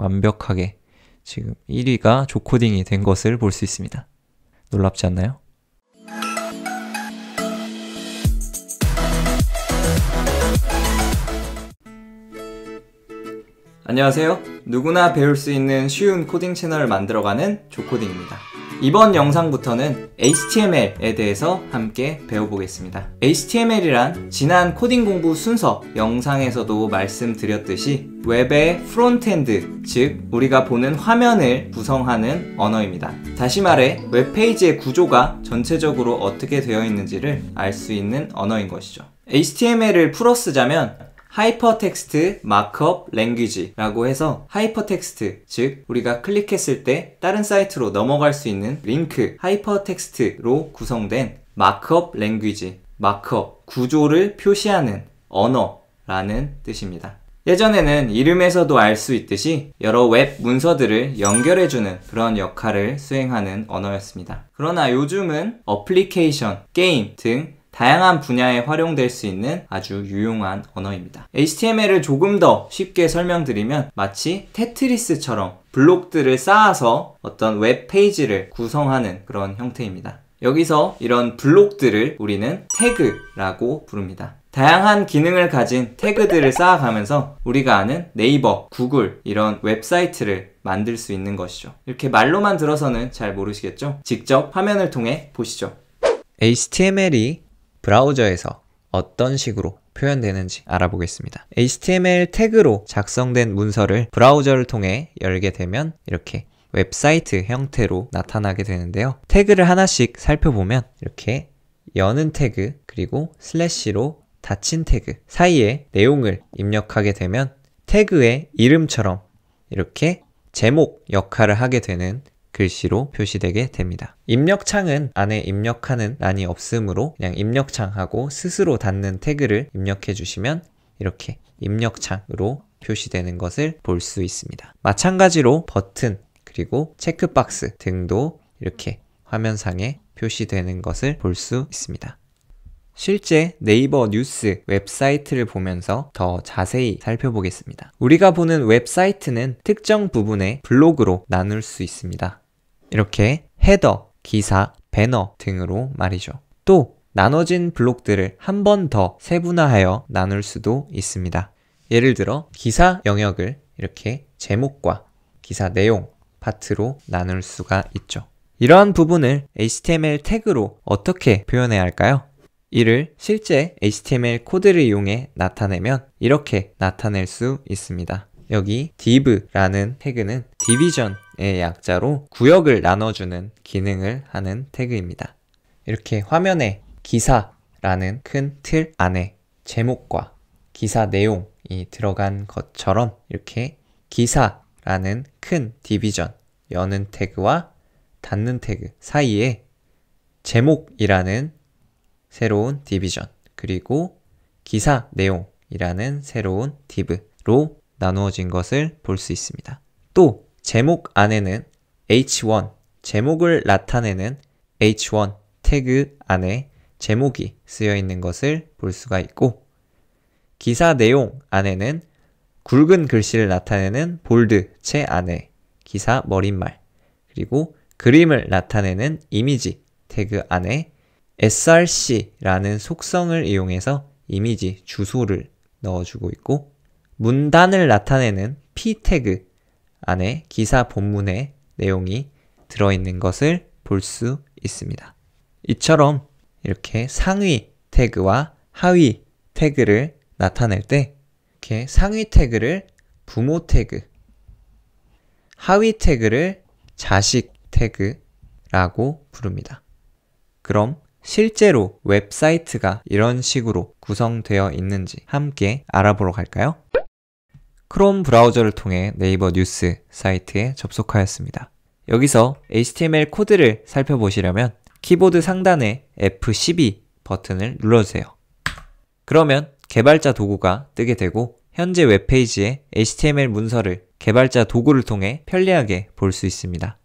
완벽하게 지금 1위가 조코딩이 된 것을 볼 수 있습니다. 놀랍지 않나요? 안녕하세요. 누구나 배울 수 있는 쉬운 코딩 채널을 만들어가는 조코딩입니다. 이번 영상부터는 HTML에 대해서 함께 배워보겠습니다. HTML이란 지난 코딩 공부 순서 영상에서도 말씀드렸듯이 웹의 프론트엔드, 즉 우리가 보는 화면을 구성하는 언어입니다. 다시 말해 웹페이지의 구조가 전체적으로 어떻게 되어 있는지를 알 수 있는 언어인 것이죠. HTML을 풀어 쓰자면 하이퍼텍스트 마크업 랭귀지라고 해서 하이퍼텍스트 즉 우리가 클릭했을 때 다른 사이트로 넘어갈 수 있는 링크 하이퍼텍스트로 구성된 마크업 랭귀지 마크업 구조를 표시하는 언어라는 뜻입니다. 예전에는 이름에서도 알 수 있듯이 여러 웹 문서들을 연결해주는 그런 역할을 수행하는 언어였습니다. 그러나 요즘은 어플리케이션, 게임 등 다양한 분야에 활용될 수 있는 아주 유용한 언어입니다. HTML을 조금 더 쉽게 설명드리면 마치 테트리스처럼 블록들을 쌓아서 어떤 웹페이지를 구성하는 그런 형태입니다. 여기서 이런 블록들을 우리는 태그라고 부릅니다. 다양한 기능을 가진 태그들을 쌓아가면서 우리가 아는 네이버, 구글 이런 웹사이트를 만들 수 있는 것이죠. 이렇게 말로만 들어서는 잘 모르시겠죠? 직접 화면을 통해 보시죠. HTML이 브라우저에서 어떤 식으로 표현되는지 알아보겠습니다. HTML 태그로 작성된 문서를 브라우저를 통해 열게 되면 이렇게 웹사이트 형태로 나타나게 되는데요. 태그를 하나씩 살펴보면 이렇게 여는 태그 그리고 슬래시로 닫힌 태그 사이에 내용을 입력하게 되면 태그의 이름처럼 이렇게 제목 역할을 하게 되는 글씨로 표시되게 됩니다. 입력창은 안에 입력하는 란이 없으므로 그냥 입력창하고 스스로 닫는 태그를 입력해 주시면 이렇게 입력창으로 표시되는 것을 볼 수 있습니다. 마찬가지로 버튼 그리고 체크박스 등도 이렇게 화면상에 표시되는 것을 볼 수 있습니다. 실제 네이버 뉴스 웹사이트를 보면서 더 자세히 살펴보겠습니다. 우리가 보는 웹사이트는 특정 부분에 블로그로 나눌 수 있습니다. 이렇게 헤더, 기사, 배너 등으로 말이죠. 또 나눠진 블록들을 한 번 더 세분화하여 나눌 수도 있습니다. 예를 들어 기사 영역을 이렇게 제목과 기사 내용 파트로 나눌 수가 있죠. 이러한 부분을 HTML 태그로 어떻게 표현해야 할까요? 이를 실제 HTML 코드를 이용해 나타내면 이렇게 나타낼 수 있습니다. 여기 div라는 태그는 division 의 약자로 구역을 나눠주는 기능을 하는 태그입니다. 이렇게 화면에 기사라는 큰 틀 안에 제목과 기사 내용이 들어간 것처럼 이렇게 기사라는 큰 디비전 여는 태그와 닫는 태그 사이에 제목이라는 새로운 디비전 그리고 기사 내용이라는 새로운 디브로 나누어진 것을 볼 수 있습니다. 또 제목 안에는 h1, 제목을 나타내는 h1 태그 안에 제목이 쓰여 있는 것을 볼 수가 있고 기사 내용 안에는 굵은 글씨를 나타내는 볼드 채 안에 기사 머릿말 그리고 그림을 나타내는 이미지 태그 안에 src라는 속성을 이용해서 이미지 주소를 넣어주고 있고 문단을 나타내는 p 태그 안에 기사 본문의 내용이 들어있는 것을 볼 수 있습니다. 이처럼 이렇게 상위 태그와 하위 태그를 나타낼 때 이렇게 상위 태그를 부모 태그, 하위 태그를 자식 태그라고 부릅니다. 그럼 실제로 웹사이트가 이런 식으로 구성되어 있는지 함께 알아보러 갈까요? 크롬 브라우저를 통해 네이버 뉴스 사이트에 접속하였습니다. 여기서 HTML 코드를 살펴보시려면 키보드 상단의 F12 버튼을 눌러주세요. 그러면 개발자 도구가 뜨게 되고 현재 웹페이지에 HTML 문서를 개발자 도구를 통해 편리하게 볼 수 있습니다.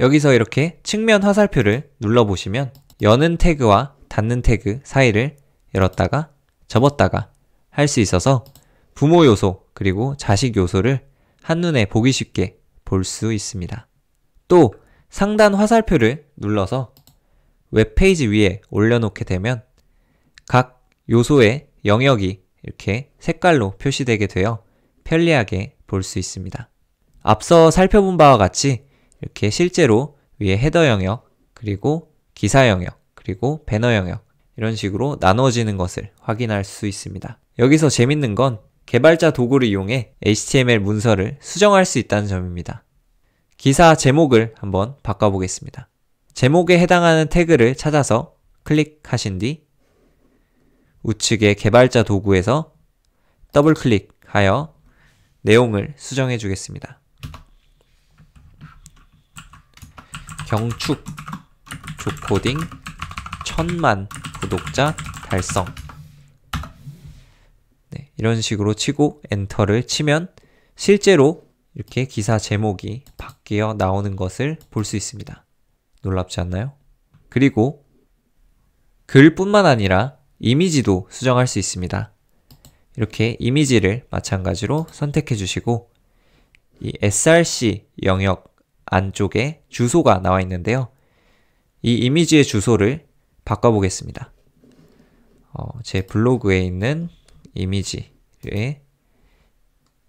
여기서 이렇게 측면 화살표를 눌러보시면 여는 태그와 닫는 태그 사이를 열었다가 접었다가 할 수 있어서 부모 요소 그리고 자식 요소를 한눈에 보기 쉽게 볼 수 있습니다. 또 상단 화살표를 눌러서 웹페이지 위에 올려놓게 되면 각 요소의 영역이 이렇게 색깔로 표시되게 되어 편리하게 볼 수 있습니다. 앞서 살펴본 바와 같이 이렇게 실제로 위에 헤더 영역, 그리고 기사 영역, 그리고 배너 영역 이런 식으로 나눠지는 것을 확인할 수 있습니다. 여기서 재밌는 건 개발자 도구를 이용해 HTML 문서를 수정할 수 있다는 점입니다. 기사 제목을 한번 바꿔보겠습니다. 제목에 해당하는 태그를 찾아서 클릭하신 뒤 우측의 개발자 도구에서 더블 클릭하여 내용을 수정해 주겠습니다. 경축 조코딩 천만 구독자 달성 이런 식으로 치고 엔터를 치면 실제로 이렇게 기사 제목이 바뀌어 나오는 것을 볼 수 있습니다. 놀랍지 않나요? 그리고 글뿐만 아니라 이미지도 수정할 수 있습니다. 이렇게 이미지를 마찬가지로 선택해 주시고 이 src 영역 안쪽에 주소가 나와 있는데요. 이 이미지의 주소를 바꿔보겠습니다. 어, 제 블로그에 있는 이미지의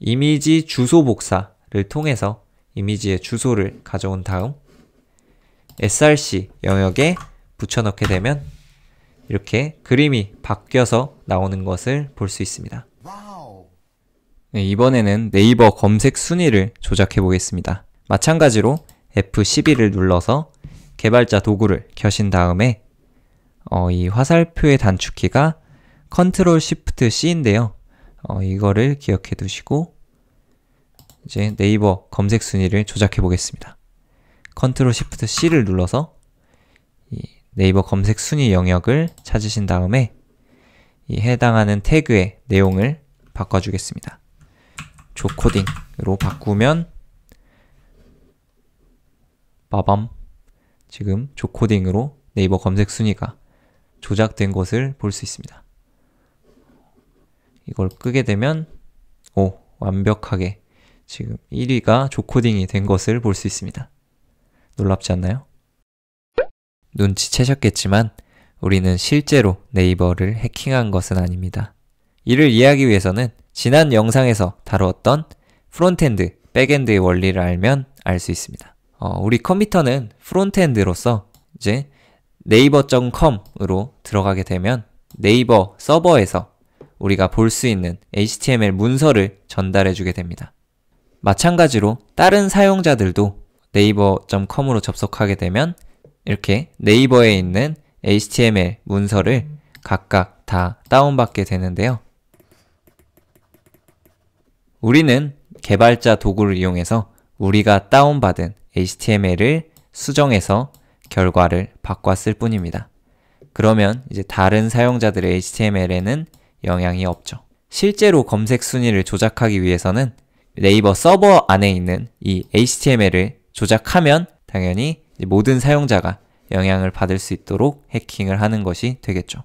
이미지 주소 복사를 통해서 이미지의 주소를 가져온 다음 src 영역에 붙여넣게 되면 이렇게 그림이 바뀌어서 나오는 것을 볼 수 있습니다. 네, 이번에는 네이버 검색 순위를 조작해 보겠습니다. 마찬가지로 F12를 눌러서 개발자 도구를 켜신 다음에 어, 이 화살표의 단축키가 컨트롤 쉬프트 C인데요. 어, 이거를 기억해 두시고 이제 네이버 검색 순위를 조작해 보겠습니다. 컨트롤 쉬프트 C를 눌러서 네이버 검색 순위 영역을 찾으신 다음에 해당하는 태그의 내용을 바꿔주겠습니다. 조코딩으로 바꾸면 빠밤 지금 조코딩으로 네이버 검색 순위가 조작된 것을 볼 수 있습니다. 이걸 끄게 되면 오, 완벽하게 지금 1위가 조코딩이 된 것을 볼 수 있습니다. 놀랍지 않나요? 눈치채셨겠지만 우리는 실제로 네이버를 해킹한 것은 아닙니다. 이를 이해하기 위해서는 지난 영상에서 다루었던 프론트엔드, 백엔드의 원리를 알면 알 수 있습니다. 어, 우리 컴퓨터는 프론트엔드로서 이제 네이버.com으로 들어가게 되면 네이버 서버에서 우리가 볼 수 있는 HTML 문서를 전달해 주게 됩니다. 마찬가지로 다른 사용자들도 네이버.com으로 접속하게 되면 이렇게 네이버에 있는 HTML 문서를 각각 다 다운받게 되는데요. 우리는 개발자 도구를 이용해서 우리가 다운받은 HTML을 수정해서 결과를 바꿨을 뿐입니다. 그러면 이제 다른 사용자들의 HTML에는 영향이 없죠. 실제로 검색 순위를 조작하기 위해서는 네이버 서버 안에 있는 이 HTML을 조작하면 당연히 모든 사용자가 영향을 받을 수 있도록 해킹을 하는 것이 되겠죠.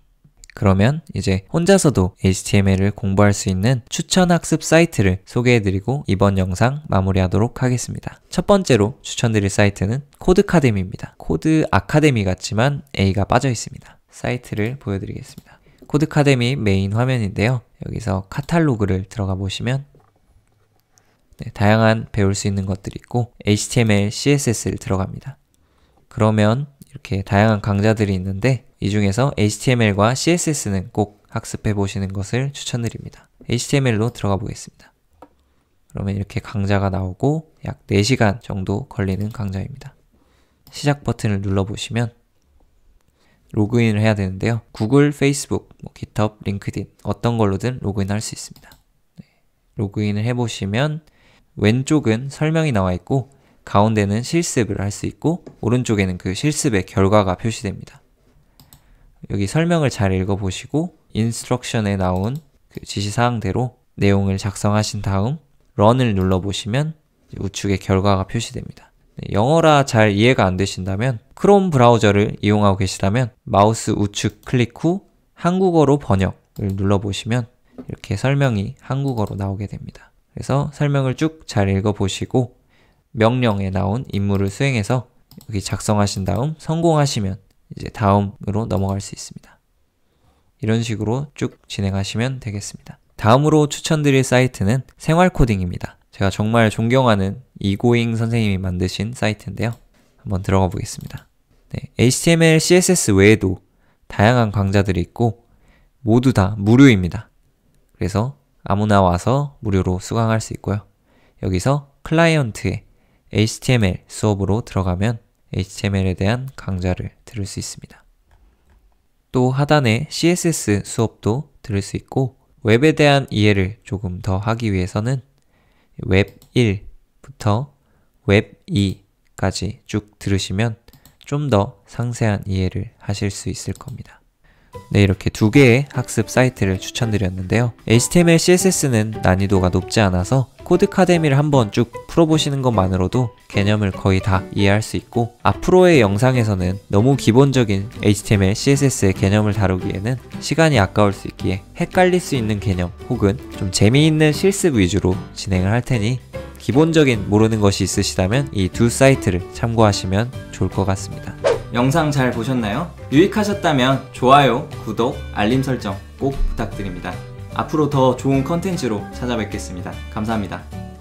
그러면 이제 혼자서도 HTML을 공부할 수 있는 추천 학습 사이트를 소개해드리고 이번 영상 마무리하도록 하겠습니다. 첫 번째로 추천드릴 사이트는 코드카데미입니다. 코드 아카데미 같지만 A가 빠져 있습니다. 사이트를 보여드리겠습니다. 코드카데미 메인 화면인데요. 여기서 카탈로그를 들어가 보시면 네, 다양한 배울 수 있는 것들이 있고 HTML, CSS를 들어갑니다. 그러면 이렇게 다양한 강좌들이 있는데 이 중에서 HTML과 CSS는 꼭 학습해 보시는 것을 추천드립니다. HTML로 들어가 보겠습니다. 그러면 이렇게 강좌가 나오고 약 4시간 정도 걸리는 강좌입니다. 시작 버튼을 눌러보시면 로그인을 해야 되는데요. 구글, 페이스북, 뭐 GitHub, 링크딘 어떤 걸로든 로그인할 수 있습니다. 네. 로그인을 해보시면 왼쪽은 설명이 나와 있고 가운데는 실습을 할 수 있고 오른쪽에는 그 실습의 결과가 표시됩니다. 여기 설명을 잘 읽어보시고 인스트럭션에 나온 그 지시사항대로 내용을 작성하신 다음 런을 눌러보시면 우측에 결과가 표시됩니다. 네, 영어라 잘 이해가 안 되신다면 크롬 브라우저를 이용하고 계시다면 마우스 우측 클릭 후 한국어로 번역을 눌러보시면 이렇게 설명이 한국어로 나오게 됩니다. 그래서 설명을 쭉 잘 읽어보시고 명령에 나온 임무를 수행해서 여기 작성하신 다음 성공하시면 이제 다음으로 넘어갈 수 있습니다. 이런 식으로 쭉 진행하시면 되겠습니다. 다음으로 추천드릴 사이트는 생활코딩입니다. 제가 정말 존경하는 이고잉 선생님이 만드신 사이트인데요. 한번 들어가 보겠습니다. 네, HTML, CSS 외에도 다양한 강좌들이 있고 모두 다 무료입니다. 그래서 아무나 와서 무료로 수강할 수 있고요. 여기서 클라이언트에 HTML 수업으로 들어가면 HTML에 대한 강좌를 들을 수 있습니다. 또 하단에 CSS 수업도 들을 수 있고 웹에 대한 이해를 조금 더 하기 위해서는 웹 1부터 웹 2까지 쭉 들으시면 좀 더 상세한 이해를 하실 수 있을 겁니다. 네, 이렇게 두 개의 학습 사이트를 추천드렸는데요. HTML, CSS는 난이도가 높지 않아서 코드카데미를 한번 쭉 풀어보시는 것만으로도 개념을 거의 다 이해할 수 있고 앞으로의 영상에서는 너무 기본적인 HTML, CSS의 개념을 다루기에는 시간이 아까울 수 있기에 헷갈릴 수 있는 개념 혹은 좀 재미있는 실습 위주로 진행을 할 테니 기본적인 모르는 것이 있으시다면 이 두 사이트를 참고하시면 좋을 것 같습니다. 영상 잘 보셨나요? 유익하셨다면 좋아요, 구독, 알림 설정 꼭 부탁드립니다. 앞으로 더 좋은 컨텐츠로 찾아뵙겠습니다. 감사합니다.